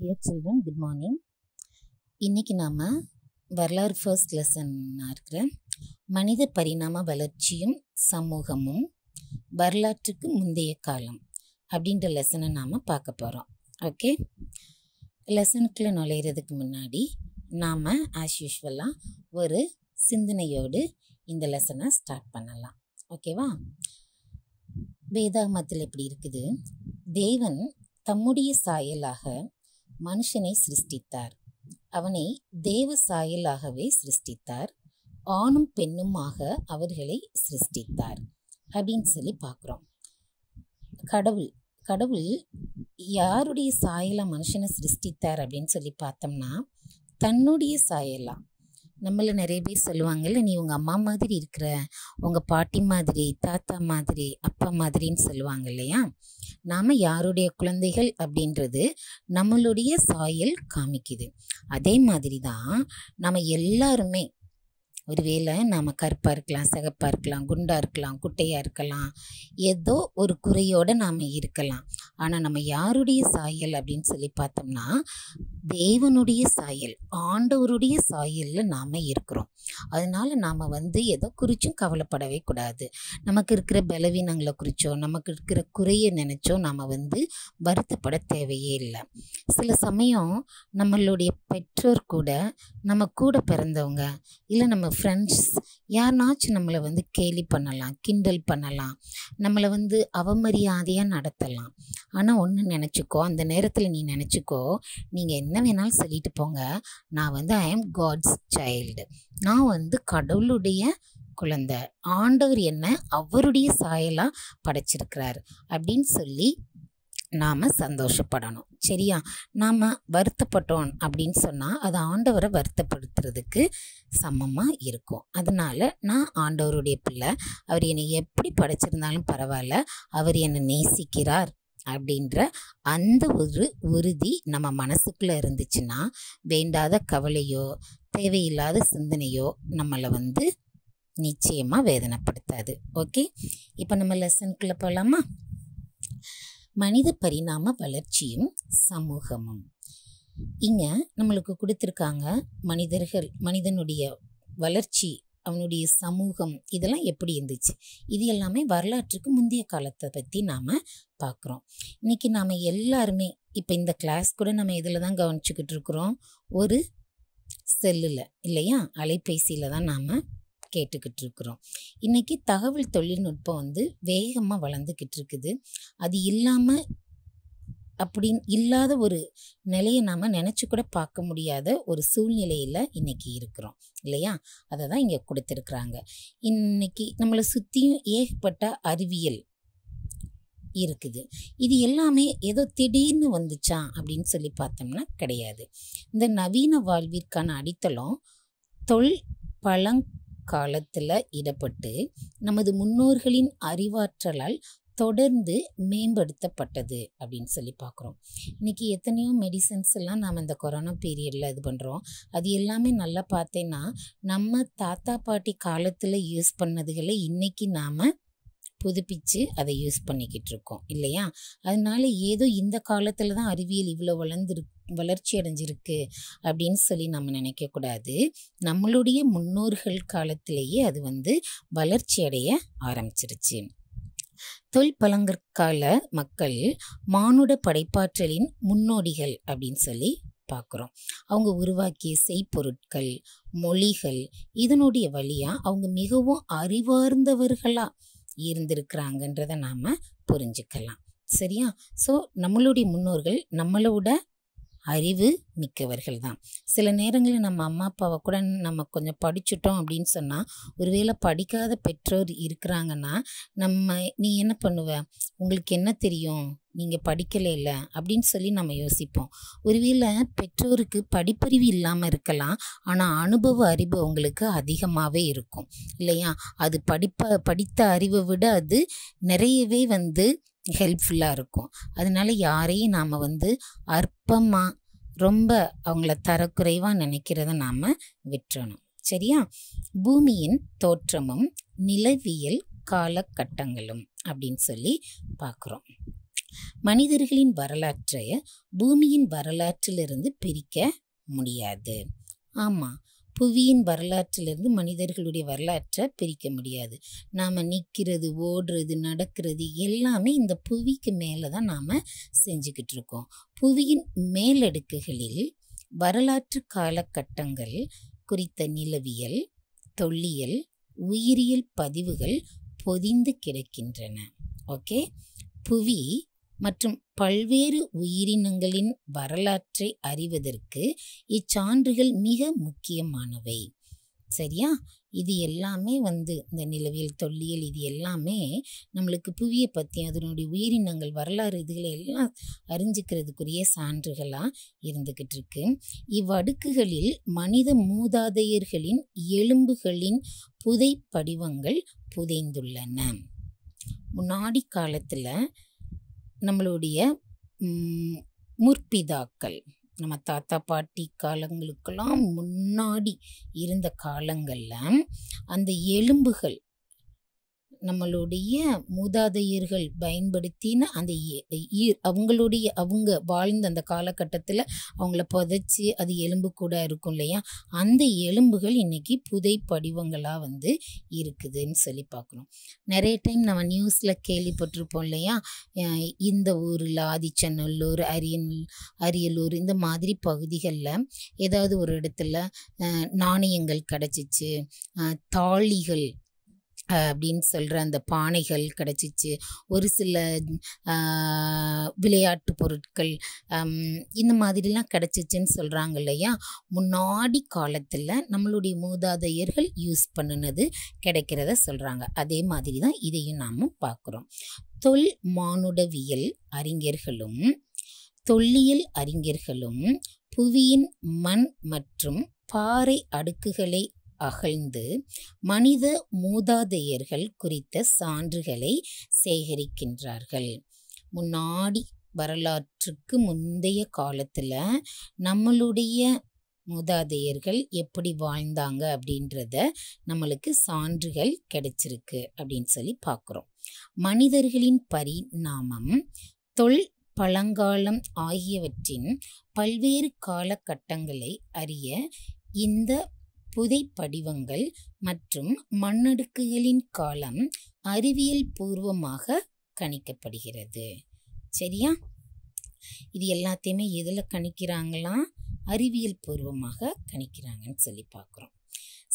dear children good morning இன்றைக்கி நாம் வரலாறு ஃபர்ஸ்ட் லெசனாக இருக்கிற மனித பரிணாம வளர்ச்சியும் சமூகமும் வரலாற்றுக்கு முந்தைய காலம் அப்படின்ற லெசனை நாம் பார்க்க போகிறோம் ஓகே லெசனுக்குள்ளே நுழையிறதுக்கு முன்னாடி நாம் ஆஸ் யூஷுவலாக ஒரு சிந்தனையோடு இந்த லெசனை ஸ்டார்ட் பண்ணலாம் ஓகேவா வேதாகமத்தில் எப்படி இருக்குது தேவன் தம்முடைய சாயலாக மனுஷனை சிருஷ்டித்தார் அவனை தேவ சாயலாகவே சிருஷ்டித்தார் ஆணும் பெண்ணுமாக அவர்களை சிருஷ்டித்தார் அப்படின்னு சொல்லி பார்க்குறோம் கடவுள் கடவுள் யாருடைய சாயலாக மனுஷனை சிருஷ்டித்தார் அப்படின்னு சொல்லி பார்த்தோம்னா தன்னுடைய சாயலாக நம்மள நிறைய பேர் சொல்லுவாங்கல்ல நீ உங்கள் அம்மா மாதிரி இருக்கிற உங்கள் பாட்டி மாதிரி தாத்தா மாதிரி அப்பா மாதிரின்னு சொல்லுவாங்க இல்லையா நாம் யாருடைய குழந்தைகள் அப்படின்றது நம்மளுடைய சாயல் காமிக்குது அதே மாதிரி தான் நம்ம எல்லாருமே ஒருவேளை நாம் கருப்பாக இருக்கலாம் சிகப்பாக இருக்கலாம் குண்டாக இருக்கலாம் குட்டையாக இருக்கலாம் ஏதோ ஒரு குறையோடு நாம் இருக்கலாம் ஆனால் நம்ம யாருடைய சாயல் அப்படின்னு சொல்லி பார்த்தோம்னா தேவனுடைய சாயல் ஆண்டவருடைய சாயலில் நாம் இருக்கிறோம் அதனால் நாம் வந்து எதை குறித்தும் கவலைப்படவே கூடாது நமக்கு இருக்கிற பலவீனங்களை குறித்தோ நமக்கு இருக்கிற குறையை நினச்சோ நாம் வந்து வருத்தப்பட தேவையே இல்லை சில சமயம் நம்மளுடைய பெற்றோர் கூட நம்ம கூட பிறந்தவங்க இல்லை நம்ம ஃப்ரெண்ட்ஸ் யாருனாச்சும் நம்மளை வந்து கேலி பண்ணலாம் கிண்டல் பண்ணலாம் நம்மளை வந்து அவமரியாதையாக நடத்தலாம் ஆனால் ஒன்று நினச்சிக்கோ அந்த நேரத்தில் நீ நினச்சிக்கோ நீங்கள் என்ன வேணாலும் சொல்லிட்டு போங்க நான் வந்து ஐ ஆம் காட்ஸ் சைல்டு நான் வந்து கடவுளுடைய குழந்தை ஆண்டவர் என்ன அவருடைய சாயலாக படைச்சிருக்கிறார் அப்படின்னு சொல்லி நாம் சந்தோஷப்படணும் சரியா நாம் வருத்தப்பட்டோம் அப்படின்னு சொன்னால் அது ஆண்டவரை வருத்தப்படுத்துறதுக்கு சமமாக இருக்கும் அதனால் நான் ஆண்டவருடைய பிள்ளை அவர் என்னை எப்படி படைச்சிருந்தாலும் பரவாயில்ல அவர் என்னை நேசிக்கிறார் அப்படின்ற அந்த ஒரு உறுதி நம்ம மனசுக்குள்ளே இருந்துச்சுன்னா வேண்டாத கவலையோ தேவையில்லாத சிந்தனையோ நம்மளை வந்து நிச்சயமாக வேதனைப்படுத்தாது ஓகே இப்போ நம்ம லெசனுக்குள்ளே போகலாமா மனித பரிணாம வளர்ச்சியும் சமூகமும் இங்கே நம்மளுக்கு கொடுத்துருக்காங்க மனிதர்கள் மனிதனுடைய வளர்ச்சி அவனுடைய சமூகம் இதெல்லாம் எப்படி இருந்துச்சு இது எல்லாமே வரலாற்றுக்கு முந்தைய காலத்தை பற்றி நாம் பார்க்குறோம் இன்றைக்கி நாம் எல்லாருமே இப்போ இந்த கிளாஸ் கூட நம்ம இதில் தான் கவனிச்சுக்கிட்டு இருக்கிறோம் ஒரு செல்லில் இல்லையா அலைபேசியில் தான் நாம் கேட்டுக்கிட்டு இருக்கிறோம் இன்றைக்கி தகவல் தொழில்நுட்பம் வந்து வேகமாக வளர்ந்துக்கிட்டு இருக்குது அது இல்லாமல் அப்படின்னு இல்லாத ஒரு நிலையை நாம் நினச்சி கூட பார்க்க முடியாத ஒரு சூழ்நிலையில் இன்றைக்கி இருக்கிறோம் இல்லையா அதை தான் இங்கே கொடுத்துருக்குறாங்க இன்றைக்கி நம்மளை சுற்றியும் ஏகப்பட்ட அறிவியல் இருக்குது இது எல்லாமே ஏதோ திடீர்னு வந்துச்சா அப்படின்னு சொல்லி பார்த்தோம்னா கிடையாது இந்த நவீன வாழ்விற்கான அடித்தளம் தொல் பழங்காலத்தில் இடப்பட்டு நமது முன்னோர்களின் அறிவாற்றலால் தொடர்ந்து மேம்படுத்தப்பட்டது அப்படின்னு சொல்லி பார்க்குறோம் இன்றைக்கி எத்தனையோ மெடிசன்ஸ் எல்லாம் நாம் இந்த கொரோனா பீரியடில் இது பண்ணுறோம் அது எல்லாமே நல்லா பார்த்தேன்னா நம்ம தாத்தா பாட்டி காலத்தில் யூஸ் பண்ணதுகளை இன்றைக்கி நாம் புதுப்பித்து அதை யூஸ் பண்ணிக்கிட்டு இருக்கோம் இல்லையா அதனால ஏதோ இந்த காலத்தில் தான் அறிவியல் இவ்வளோ வளர்ந்துரு வளர்ச்சி அடைஞ்சிருக்கு அப்படின்னு சொல்லி நம்ம நினைக்கக்கூடாது நம்மளுடைய முன்னோர்கள் காலத்திலேயே அது வந்து வளர்ச்சி அடைய ஆரம்பிச்சிருச்சு தொல்பழங்கற்கால மக்கள் மானுட படைப்பாற்றலின் முன்னோடிகள் அப்படின்னு சொல்லி பார்க்குறோம் அவங்க உருவாக்கிய செய்ப்பொருட்கள் மொழிகள் இதனுடைய வழியாக அவங்க மிகவும் அறிவார்ந்தவர்களாக இருந்திருக்கிறாங்கன்றதை நாம் புரிஞ்சுக்கலாம் சரியா ஸோ நம்மளுடைய முன்னோர்கள் நம்மளோட அறிவு மிக்கவர்கள் தான் சில நேரங்களில் நம்ம அம்மா அப்பாவை கூட நம்ம கொஞ்சம் படிச்சுட்டோம் அப்படின்னு சொன்னால் ஒருவேளை படிக்காத பெற்றோர் இருக்கிறாங்கன்னா நம்ம நீ என்ன பண்ணுவ உங்களுக்கு என்ன தெரியும் நீங்கள் படிக்கலை இல்லை அப்படின்னு சொல்லி நம்ம யோசிப்போம் ஒருவேளை பெற்றோருக்கு படிப்பறிவு இல்லாமல் இருக்கலாம் ஆனால் அனுபவ அறிவு அவங்களுக்கு அதிகமாகவே இருக்கும் இல்லையா அது படிப்ப படித்த அறிவை விட அது நிறையவே வந்து ஹெல்ப்ஃபுல்லாக இருக்கும் அதனால யாரையும் நாம் வந்து அற்பமாக ரொம்ப அவங்கள தரக்குறைவாக நினைக்கிறத நாம் விட்டுறணும் சரியா பூமியின் தோற்றமும் நிலவியல் காலகட்டங்களும் அப்படின்னு சொல்லி பார்க்குறோம் மனிதர்களின் வரலாற்றை பூமியின் வரலாற்றிலிருந்து பிரிக்க முடியாது ஆமாம் புவியின் வரலாற்றிலிருந்து மனிதர்களுடைய வரலாற்றை பிரிக்க முடியாது நாம் நிற்கிறது ஓடுறது நடக்கிறது எல்லாமே இந்த புவிக்கு மேலே தான் நாம் செஞ்சுக்கிட்டு இருக்கோம் புவியின் மேலடுக்குகளில் வரலாற்று காலகட்டங்கள் குறித்த நிலவியல் தொல்லியல் உயிரியல் பதிவுகள் பொதிந்து கிடக்கின்றன ஓகே புவி மற்றும் பல்வேறு உயிரினங்களின் வரலாற்றை அறிவதற்கு இச்சான்றுகள் மிக முக்கியமானவை சரியா இது எல்லாமே வந்து இந்த நிலவியல் தொல்லியல் இது எல்லாமே நம்மளுக்கு புவியை பற்றி அதனுடைய உயிரினங்கள் வரலாறு இதுகளை எல்லாம் அறிஞ்சிக்கிறதுக்குரிய சான்றுகளாக இருந்துக்கிட்டு இருக்கு இவ்வடுக்குகளில் மனித மூதாதையர்களின் எலும்புகளின் புதை படிவங்கள் புதைந்துள்ளன முன்னாடி காலத்தில் நம்மளுடைய முற்பிதாக்கள் நம்ம தாத்தா பாட்டி காலங்களுக்கெல்லாம் முன்னாடி இருந்த காலங்களில் அந்த எலும்புகள் நம்மளுடைய மூதாதையர்கள் பயன்படுத்தின அந்த ஈர் அவங்களுடைய அவங்க வாழ்ந்த அந்த காலகட்டத்தில் அவங்கள புதைச்சி அது எலும்பு கூட இருக்கும் இல்லையா அந்த எலும்புகள் இன்றைக்கி புதை படிவங்களாக வந்து இருக்குதுன்னு சொல்லி பார்க்குறோம் நிறைய டைம் நம்ம நியூஸில் கேள்விப்பட்டிருப்போம் இல்லையா இந்த ஊரில் ஆதிச்சநல்லூர் அரியன் அரியலூர் இந்த மாதிரி பகுதிகளில் ஏதாவது ஒரு இடத்துல நாணயங்கள் கிடச்சிச்சு தாளிகள் அப்படின்னு சொல்கிற அந்த பானைகள் கிடச்சிச்சு ஒரு சில விளையாட்டு பொருட்கள் இந்த மாதிரிலாம் கிடச்சிச்சின்னு சொல்கிறாங்க இல்லையா முன்னாடி காலத்தில் நம்மளுடைய மூதாதையர்கள் யூஸ் பண்ணினது கிடைக்கிறத சொல்கிறாங்க அதே மாதிரி தான் இதையும் நாம் பார்க்குறோம் தொல் மானுடவியல் அறிஞர்களும் தொல்லியல் அறிஞர்களும் புவியின் மண் மற்றும் பாறை அடுக்குகளை அகழ்ந்து மனித மூதாதையர்கள் குறித்த சான்றுகளை சேகரிக்கின்றார்கள் முன்னாடி வரலாற்றுக்கு முந்தைய காலத்தில் நம்மளுடைய மூதாதையர்கள் எப்படி வாழ்ந்தாங்க அப்படின்றத நம்மளுக்கு சான்றுகள் கிடைச்சிருக்கு அப்படின்னு சொல்லி பார்க்குறோம் மனிதர்களின் பரிணாமம் தொல் பழங்காலம் ஆகியவற்றின் பல்வேறு காலகட்டங்களை அறிய இந்த புதை படிவங்கள் மற்றும் மண்ணடுக்குகளின் காலம் அறிவியல் பூர்வமாக கணிக்கப்படுகிறது சரியா இது எல்லாத்தையுமே எதில் கணிக்கிறாங்களா அறிவியல் பூர்வமாக கணிக்கிறாங்கன்னு சொல்லி பார்க்குறோம்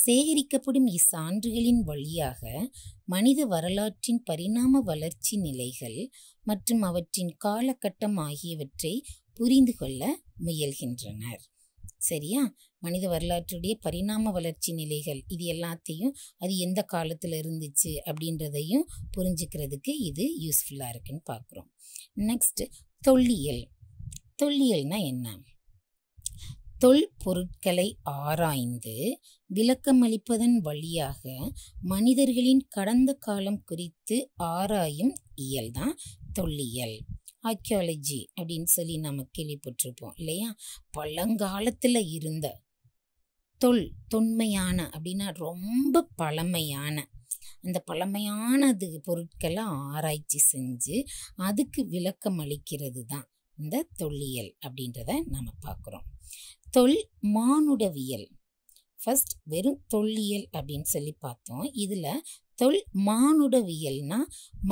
சேகரிக்கப்படும் இச்சான்றுகளின் வழியாக மனித வரலாற்றின் பரிணாம வளர்ச்சி நிலைகள் மற்றும் அவற்றின் காலகட்டம் ஆகியவற்றை புரிந்து கொள்ள முயல்கின்றனர் சரியா மனித வரலாற்றுடைய பரிணாம வளர்ச்சி நிலைகள் இது எல்லாத்தையும் அது எந்த காலத்தில் இருந்துச்சு அப்படின்றதையும் புரிஞ்சுக்கிறதுக்கு இது யூஸ்ஃபுல்லாக இருக்குன்னு பார்க்குறோம் நெக்ஸ்ட்டு தொல்லியல் தொல்லியல்னா என்ன தொல் பொருட்களை ஆராய்ந்து விளக்கமளிப்பதன் வழியாக மனிதர்களின் கடந்த காலம் குறித்து ஆராயும் இயல் தான் தொல்லியல் ஆக்கியாலஜி அப்படின்னு சொல்லி நம்ம கேள்விப்பட்டிருப்போம் இல்லையா பழங்காலத்தில் இருந்த தொல் தொன்மையான அப்படின்னா ரொம்ப பழமையான அந்த பழமையானது பொருட்களை ஆராய்ச்சி செஞ்சு அதுக்கு விளக்கம் அளிக்கிறது தான் இந்த தொல்லியல் அப்படின்றத நம்ம பார்க்குறோம் தொல் மானுடவியல் ஃபஸ்ட் வெறும் தொல்லியல் அப்படின்னு சொல்லி பார்த்தோம் இதில் தொல் மானுடவியல்னா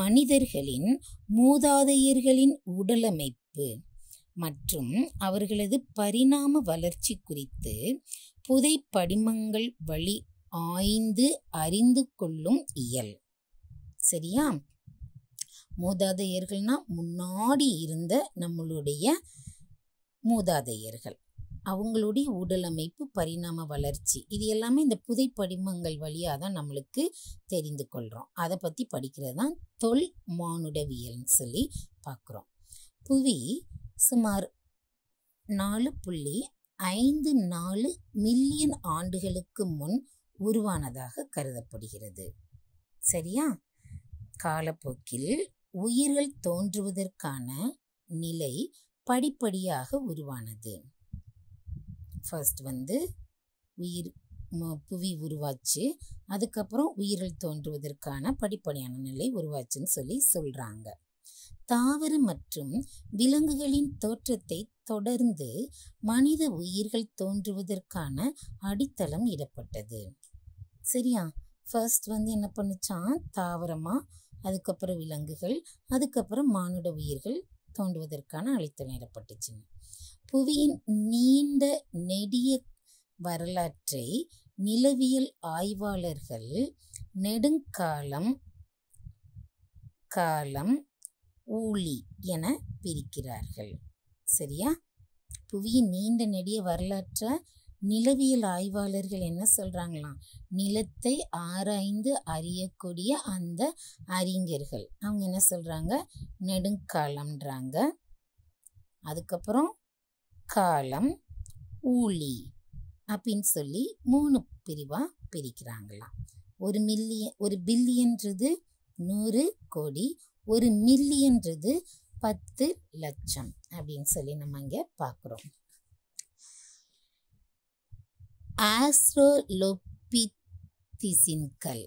மனிதர்களின் மூதாதையர்களின் உடலமைப்பு மற்றும் அவர்களது பரிணாம வளர்ச்சி குறித்து புதை படிமங்கள் வழி ஆய்ந்து அறிந்து கொள்ளும் இயல் சரியா மூதாதையர்கள்னா முன்னாடி இருந்த நம்மளுடைய மூதாதையர்கள் அவங்களுடைய உடல் அமைப்பு பரிணாம வளர்ச்சி இது எல்லாமே இந்த புதை படிமங்கள் வழியாக தான் நம்மளுக்கு தெரிந்து கொள்கிறோம் அதை பற்றி படிக்கிறது தான் தொல் மானுடவியல்னு சொல்லி பார்க்குறோம் புவி சுமார் நாலு புள்ளி ஐந்து நாலு மில்லியன் ஆண்டுகளுக்கு முன் உருவானதாக கருதப்படுகிறது சரியா காலப்போக்கில் உயிர்கள் தோன்றுவதற்கான நிலை படிப்படியாக உருவானது ஃபர்ஸ்ட் வந்து உயிர் புவி உருவாச்சு அதுக்கப்புறம் உயிர்கள் தோன்றுவதற்கான படிப்படியான நிலை உருவாச்சுன்னு சொல்லி சொல்கிறாங்க தாவர மற்றும் விலங்குகளின் தோற்றத்தை தொடர்ந்து மனித உயிர்கள் தோன்றுவதற்கான அடித்தளம் இடப்பட்டது சரியா ஃபர்ஸ்ட் வந்து என்ன பண்ணுச்சான் தாவரமாக அதுக்கப்புறம் விலங்குகள் அதுக்கப்புறம் மானுட உயிர்கள் தோன்றுவதற்கான அடித்தளம் இடப்பட்டுச்சு புவியின் நீண்ட நெடிய வரலாற்றை நிலவியல் ஆய்வாளர்கள் நெடுங்காலம் காலம் ஊழி என பிரிக்கிறார்கள் சரியா புவியின் நீண்ட நெடிய வரலாற்றை நிலவியல் ஆய்வாளர்கள் என்ன சொல்கிறாங்களாம் நிலத்தை ஆராய்ந்து அறியக்கூடிய அந்த அறிஞர்கள் அவங்க என்ன சொல்கிறாங்க நெடுங்காலம்ன்றாங்க அதுக்கப்புறம் காலம் ஊழி அப்படின்னு சொல்லி மூணு பிரிவாக பிரிக்கிறாங்களாம் ஒரு மில்லியன் ஒரு பில்லியன்றது நூறு கோடி ஒரு மில்லியன்றது பத்து லட்சம் அப்படின்னு சொல்லி நம்ம இங்கே பார்க்குறோம் ஆஸ்ட்ரோலோபித்திசின்கள்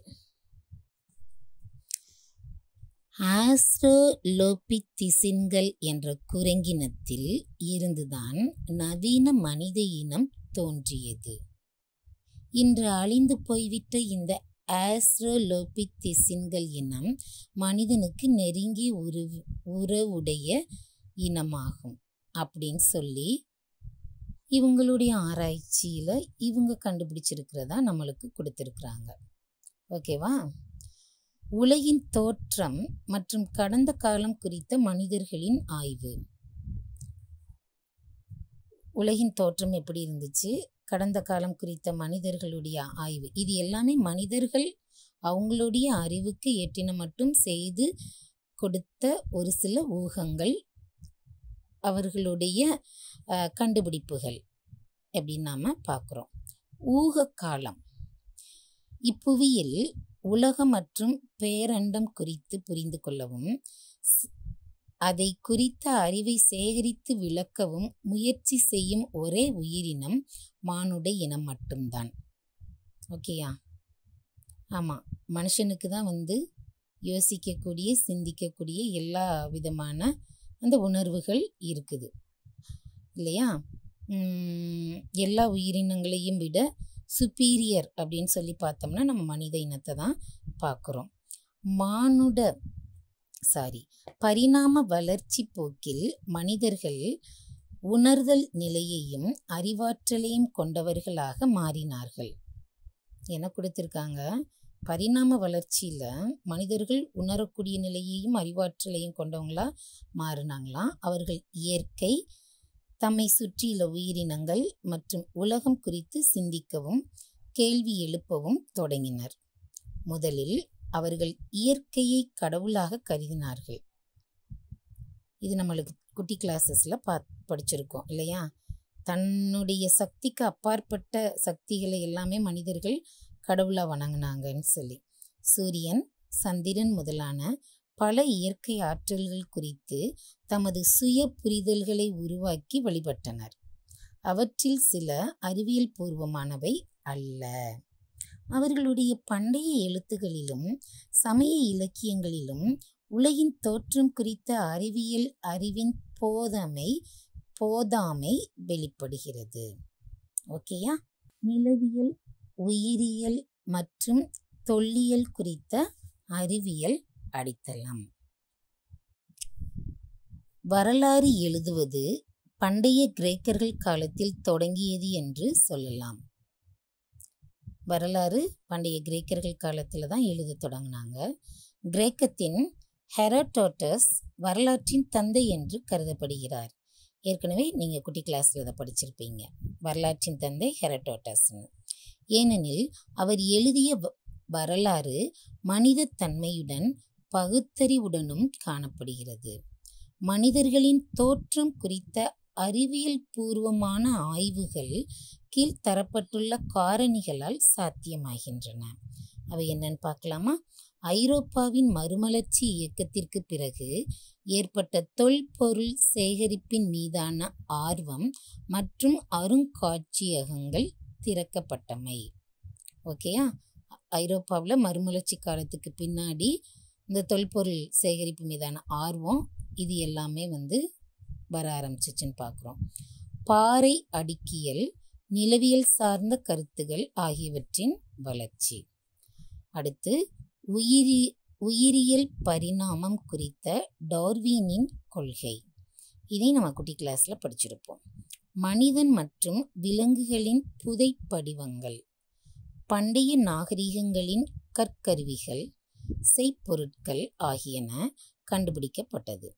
ஆஸ்ட்ரோலோபிதிசின்கள் என்ற குரங்கினத்தில் இருந்துதான் நவீன மனித இனம் தோன்றியது இன்று அழிந்து போய்விட்ட இந்த ஆஸ்ட்ரோலோபித்திசின்கள் இனம் மனிதனுக்கு நெருங்கி உரு உறவுடைய இனமாகும் அப்படின்னு சொல்லி இவங்களுடைய ஆராய்ச்சியில் இவங்க கண்டுபிடிச்சிருக்கிறதா நம்மளுக்கு கொடுத்துருக்குறாங்க ஓகேவா உலகின் தோற்றம் மற்றும் கடந்த காலம் குறித்த மனிதர்களின் ஆய்வு உலகின் தோற்றம் எப்படி இருந்துச்சு கடந்த காலம் குறித்த மனிதர்களுடைய ஆய்வு இது எல்லாமே மனிதர்கள் அவங்களுடைய அறிவுக்கு எட்டின மட்டும் செய்து கொடுத்த ஒரு சில ஊகங்கள் அவர்களுடைய கண்டுபிடிப்புகள் அப்படின்னு நாம் பார்க்குறோம் ஊக காலம் இப்புவியில் உலகம் மற்றும் பேரண்டம் குறித்து புரிந்து கொள்ளவும் அதை குறித்த அறிவை சேகரித்து விளக்கவும் முயற்சி செய்யும் ஒரே உயிரினம் மானுட இனம் மட்டும்தான் ஓகேயா ஆமாம் மனுஷனுக்கு தான் வந்து யோசிக்கக்கூடிய சிந்திக்கக்கூடிய எல்லா விதமான அந்த உணர்வுகள் இருக்குது இல்லையா எல்லா உயிரினங்களையும் விட சுப்பீரியர் அப்படின்னு சொல்லி பார்த்தோம்னா நம்ம மனித இனத்தை தான் பார்க்குறோம் மானுட சாரி பரிணாம வளர்ச்சி போக்கில் மனிதர்கள் உணர்தல் நிலையையும் அறிவாற்றலையும் கொண்டவர்களாக மாறினார்கள் என கொடுத்துருக்காங்க பரிணாம வளர்ச்சியில் மனிதர்கள் உணரக்கூடிய நிலையையும் அறிவாற்றலையும் கொண்டவங்களா மாறினாங்களாம் அவர்கள் இயற்கை தம்மை சுற்றியுள்ள உயிரினங்கள் மற்றும் உலகம் குறித்து சிந்திக்கவும் கேள்வி எழுப்பவும் தொடங்கினர் முதலில் அவர்கள் இயற்கையை கடவுளாக கருதினார்கள் இது நம்மளுக்கு குட்டி கிளாஸஸில் பா படிச்சிருக்கோம் இல்லையா தன்னுடைய சக்திக்கு அப்பாற்பட்ட சக்திகளை எல்லாமே மனிதர்கள் கடவுளாக வணங்கினாங்கன்னு சொல்லி சூரியன் சந்திரன் முதலான பல இயற்கை ஆற்றல்கள் குறித்து தமது சுய புரிதல்களை உருவாக்கி வழிபட்டனர் அவற்றில் சில அறிவியல் பூர்வமானவை அல்ல அவர்களுடைய பண்டைய எழுத்துகளிலும் சமய இலக்கியங்களிலும் உலகின் தோற்றம் குறித்த அறிவியல் அறிவின் போதமை போதாமை வெளிப்படுகிறது ஓகேயா நிலவியல் உயிரியல் மற்றும் தொல்லியல் குறித்த அறிவியல் அடித்தளம் வரலாறு எழுதுவது பண்டைய கிரேக்கர்கள் காலத்தில் தொடங்கியது என்று சொல்லலாம் வரலாறு பண்டைய கிரேக்கர்கள் காலத்தில் தான் எழுத தொடங்கினாங்க கிரேக்கத்தின் ஹெரடோட்டஸ் வரலாற்றின் தந்தை என்று கருதப்படுகிறார் ஏற்கனவே நீங்கள் குட்டி கிளாஸில் இதை படிச்சிருப்பீங்க வரலாற்றின் தந்தை ஹெரடோட்டஸ்னு ஏனெனில் அவர் எழுதிய வரலாறு மனித தன்மையுடன் பகுத்தறிவுடனும் காணப்படுகிறது மனிதர்களின் தோற்றம் குறித்த அறிவியல் பூர்வமான ஆய்வுகள் தரப்பட்டுள்ள காரணிகளால் சாத்தியமாகின்றன அவை என்னன்னு பார்க்கலாமா ஐரோப்பாவின் மறுமலர்ச்சி இயக்கத்திற்கு பிறகு ஏற்பட்ட தொல்பொருள் சேகரிப்பின் மீதான ஆர்வம் மற்றும் அருங்காட்சியகங்கள் திறக்கப்பட்டமை ஓகேயா ஐரோப்பாவில் மறுமலர்ச்சி காலத்துக்கு பின்னாடி இந்த தொல்பொருள் சேகரிப்பு மீதான ஆர்வம் இது எல்லாமே வந்து வர ஆரம்பிச்சிச்சுன்னு பார்க்குறோம் பாறை அடுக்கியல் நிலவியல் சார்ந்த கருத்துகள் ஆகியவற்றின் வளர்ச்சி அடுத்து உயிரி உயிரியல் பரிணாமம் குறித்த டார்வினின் கொள்கை இதை நம்ம குட்டி கிளாஸில் படிச்சிருப்போம் மனிதன் மற்றும் விலங்குகளின் புதை படிவங்கள் பண்டைய நாகரிகங்களின் கற்கருவிகள் செய்ப்பொருட்கள் ஆகியன கண்டுபிடிக்கப்பட்டது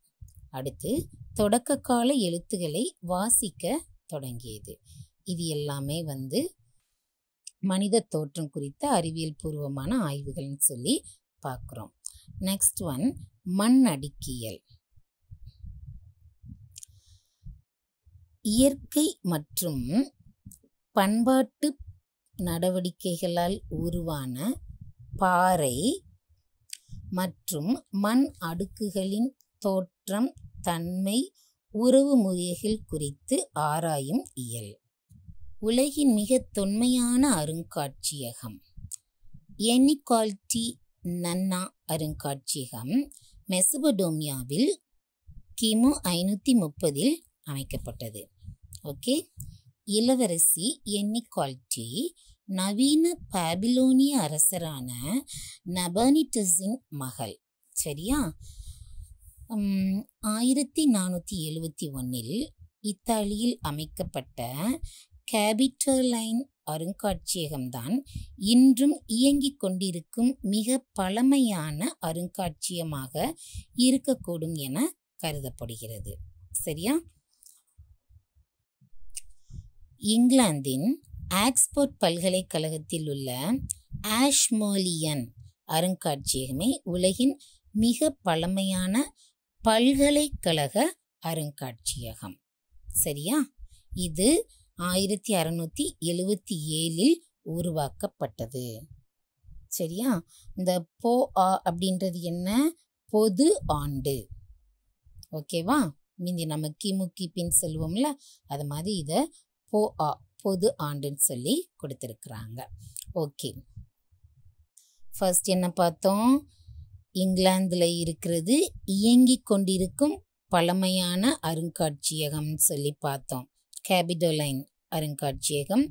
அடுத்து தொடக்க கால எழுத்துக்களை வாசிக்க தொடங்கியது இது எல்லாமே வந்து மனித தோற்றம் குறித்த அறிவியல் பூர்வமான ஆய்வுகள்னு சொல்லி பார்க்குறோம் நெக்ஸ்ட் ஒன் மண் அடுக்கியல் இயற்கை மற்றும் பண்பாட்டு நடவடிக்கைகளால் உருவான பாறை மற்றும் மண் அடுக்குகளின் தோற்றம் தன்மை உறவு முறைகள் குறித்து ஆராயும் இயல் உலகின் மிக தொன்மையான அருங்காட்சியகம் எனிகால்டி நன்னா அருங்காட்சியகம் மெசபடோமியாவில் கிமு ஐநூற்றி முப்பதில் அமைக்கப்பட்டது ஓகே இளவரசி எண்ணிகால்டி நவீன பாபிலோனிய அரசரான நபானிட்டஸின் மகள் சரியா ஆயிரத்தி நானூற்றி எழுவத்தி ஒன்றில் இத்தாலியில் அமைக்கப்பட்ட கேபிட்டர்லைன் அருங்காட்சியகம்தான் இன்றும் இயங்கிக் கொண்டிருக்கும் மிக பழமையான அருங்காட்சியகமாக இருக்கக்கூடும் என கருதப்படுகிறது சரியா இங்கிலாந்தின் ஆக்ஸ்போர்ட் பல்கலைக்கழகத்தில் உள்ள ஆஷ்மோலியன் அருங்காட்சியகமே உலகின் மிக பழமையான பல்கலைக்கழக அருங்காட்சியகம் சரியா இது ஆயிரத்தி அறநூற்றி எழுவத்தி ஏழில் உருவாக்கப்பட்டது சரியா இந்த போ ஆ அப்படின்றது என்ன பொது ஆண்டு ஓகேவா மீந்தி நம்ம கிமு கிபின்னு சொல்லுவோம்ல அது மாதிரி இதை போ ஆ பொது ஆண்டுன்னு சொல்லி கொடுத்துருக்குறாங்க ஓகே ஃபர்ஸ்ட் என்ன பார்த்தோம் இங்கிலாந்தில் இருக்கிறது இயங்கி கொண்டிருக்கும் பழமையான அருங்காட்சியகம்னு சொல்லி பார்த்தோம் கேபிடோலைன் அருங்காட்சியகம்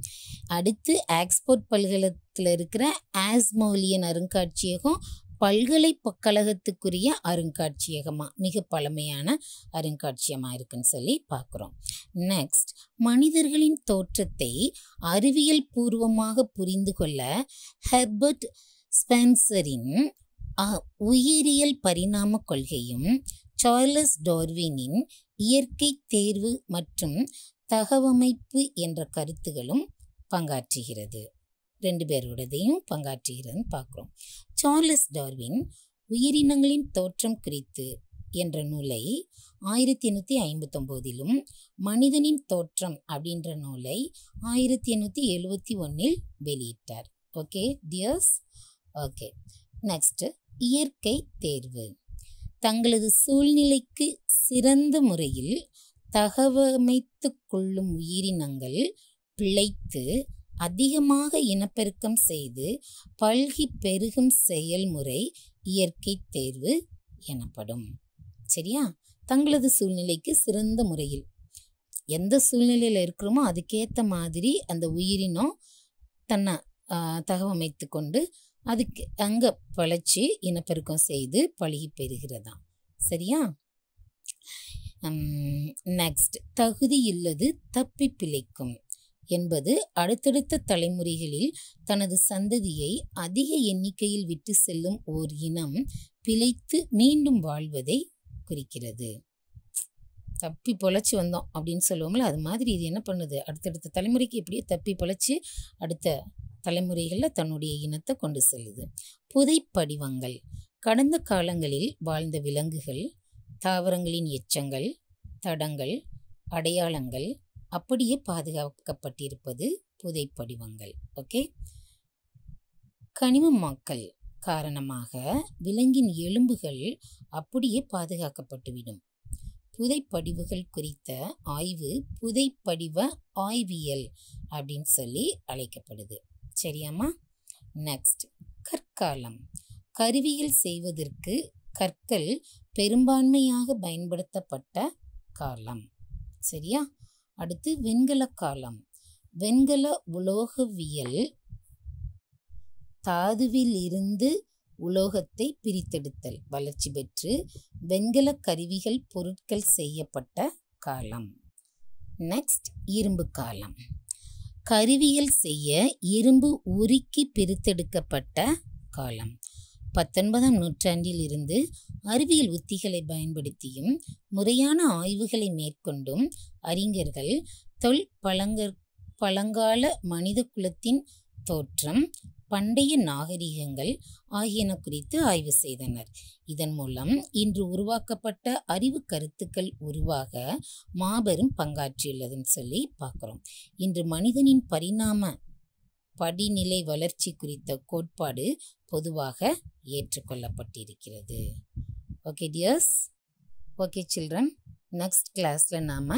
அடுத்து ஆக்ஸ்போர்ட் பல்கலத்தில் இருக்கிற ஆஸ்மோலியன் அருங்காட்சியகம் பல்கலை பக்கழகத்துக்குரிய அருங்காட்சியகமாக மிக பழமையான அருங்காட்சியகமாக இருக்குன்னு சொல்லி பார்க்குறோம் நெக்ஸ்ட் மனிதர்களின் தோற்றத்தை அறிவியல் பூர்வமாக புரிந்து கொள்ள ஹெர்பர்ட் ஸ்பென்சரின் உயிரியல் பரிணாம கொள்கையும் சார்லஸ் டார்வினின் இயற்கை தேர்வு மற்றும் தகவமைப்பு என்ற கருத்துகளும் பங்காற்றுகிறது ரெண்டு பேரோடதையும் பங்காற்றுகிறதுன்னு பார்க்குறோம் சார்லஸ் டார்வின் உயிரினங்களின் தோற்றம் குறித்து என்ற நூலை ஆயிரத்தி எண்ணூற்றி ஐம்பத்தொம்போதிலும் மனிதனின் தோற்றம் அப்படின்ற நூலை ஆயிரத்தி எண்ணூற்றி எழுபத்தி ஒன்றில் வெளியிட்டார் ஓகே டியர்ஸ் ஓகே நெக்ஸ்ட்டு இயற்கை தேர்வு தங்களது சூழ்நிலைக்கு சிறந்த முறையில் தகவமைத்து கொள்ளும் உயிரினங்கள் பிழைத்து அதிகமாக இனப்பெருக்கம் செய்து பல்கி பெருகும் செயல்முறை இயற்கை தேர்வு எனப்படும் சரியா தங்களது சூழ்நிலைக்கு சிறந்த முறையில் எந்த சூழ்நிலையில் இருக்கிறோமோ அதுக்கேற்ற மாதிரி அந்த உயிரினம் தன்னை தகவமைத்து கொண்டு அதுக்கு அங்கே பழச்சி இனப்பெருக்கம் செய்து பழகி பெறுகிறதாம் சரியா நெக்ஸ்ட் தகுதி இல்லது தப்பி பிழைக்கும் என்பது அடுத்தடுத்த தலைமுறைகளில் தனது சந்ததியை அதிக எண்ணிக்கையில் விட்டு செல்லும் ஓர் இனம் பிழைத்து மீண்டும் வாழ்வதை குறிக்கிறது தப்பி பொழைச்சி வந்தோம் அப்படின்னு சொல்லுவோம்ல அது மாதிரி இது என்ன பண்ணுது அடுத்தடுத்த தலைமுறைக்கு எப்படியோ தப்பி பொழைச்சி அடுத்த தலைமுறைகளில் தன்னுடைய இனத்தை கொண்டு செல்லுது புதை படிவங்கள் கடந்த காலங்களில் வாழ்ந்த விலங்குகள் தாவரங்களின் எச்சங்கள் தடங்கள் அடையாளங்கள் அப்படியே பாதுகாக்கப்பட்டிருப்பது புதைப்படிவங்கள் ஓகே கனிமமாக்கல் காரணமாக விலங்கின் எலும்புகள் அப்படியே பாதுகாக்கப்பட்டுவிடும் புதைப்படிவுகள் குறித்த ஆய்வு புதைப்படிவ ஆய்வியல் அப்படின்னு சொல்லி அழைக்கப்படுது சரியாம்மா நெக்ஸ்ட் கற்காலம் கருவியில் செய்வதற்கு கற்கள் பெரும்பான்மையாக பயன்படுத்தப்பட்ட காலம் சரியா அடுத்து வெண்கல காலம் வெண்கல உலோகவியல் தாதுவிலிருந்து உலோகத்தை பிரித்தெடுத்தல் வளர்ச்சி பெற்று வெண்கல கருவிகள் பொருட்கள் செய்யப்பட்ட காலம் நெக்ஸ்ட் இரும்பு காலம் கருவியல் செய்ய இரும்பு உருக்கி பிரித்தெடுக்கப்பட்ட காலம் பத்தொன்பதாம் நூற்றாண்டில் இருந்து அறிவியல் உத்திகளை பயன்படுத்தியும் முறையான ஆய்வுகளை மேற்கொண்டும் அறிஞர்கள் தொல் பழங்க பழங்கால மனித குலத்தின் தோற்றம் பண்டைய நாகரிகங்கள் ஆகியன குறித்து ஆய்வு செய்தனர் இதன் மூலம் இன்று உருவாக்கப்பட்ட அறிவு கருத்துக்கள் உருவாக மாபெரும் பங்காற்றியுள்ளதுன்னு சொல்லி பார்க்குறோம் இன்று மனிதனின் பரிணாம படிநிலை வளர்ச்சி குறித்த கோட்பாடு பொதுவாக ஏற்றுக்கொள்ளப்பட்டிருக்கிறது okay dears okay children next கிளாஸில் நாம்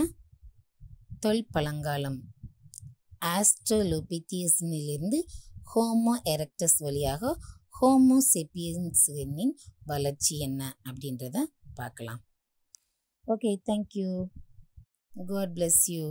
தொல் பழங்காலம் ஆஸ்ட்ரோலோபித்தியஸ்னிலிருந்து ஹோமோ எரக்டஸ் வழியாக ஹோமோ ஹோமோசெப்பியன்ஸினின் வளர்ச்சி என்ன அப்படின்றத பார்க்கலாம் okay thank you God bless you